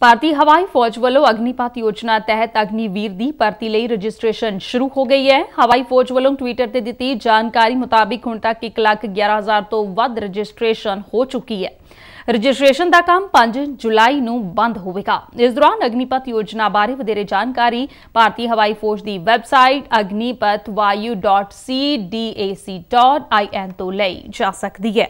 ਭਾਰਤੀ ਹਵਾਈ ਫੌਜ ਵੱਲੋਂ ਅਗਨੀਪਾਤ ਯੋਜਨਾ ਤਹਿਤ ਅਗਨੀਵੀਰ ਦੀ ਭਰਤੀ ਲਈ ਰਜਿਸਟ੍ਰੇਸ਼ਨ ਸ਼ੁਰੂ ਹੋ ਗਈ ਹੈ ਹਵਾਈ ਫੌਜ ਵੱਲੋਂ ਟਵਿੱਟਰ ਤੇ ਦਿੱਤੀ ਜਾਣਕਾਰੀ ਮੁਤਾਬਿਕ ਹੁਣ ਤੱਕ 111000 ਤੋਂ ਵੱਧ ਰਜਿਸਟ੍ਰੇਸ਼ਨ ਹੋ ਚੁੱਕੀ ਹੈ ਰਜਿਸਟ੍ਰੇਸ਼ਨ ਦਾ ਕੰਮ 5 ਜੁਲਾਈ ਨੂੰ ਬੰਦ ਹੋਵੇਗਾ ਇਸ ਦੌਰਾਨ ਅਗਨੀਪਤ ਯੋਜਨਾ ਬਾਰੇ ਵਧੇਰੇ ਜਾਣਕਾਰੀ ਭਾਰਤੀ ਹਵਾਈ ਫੌਜ ਦੀ ਵੈਬਸਾਈਟ agnipathvayu.cdac.in ਤੋਂ ਲਈ ਜਾ ਸਕਦੀ ਹੈ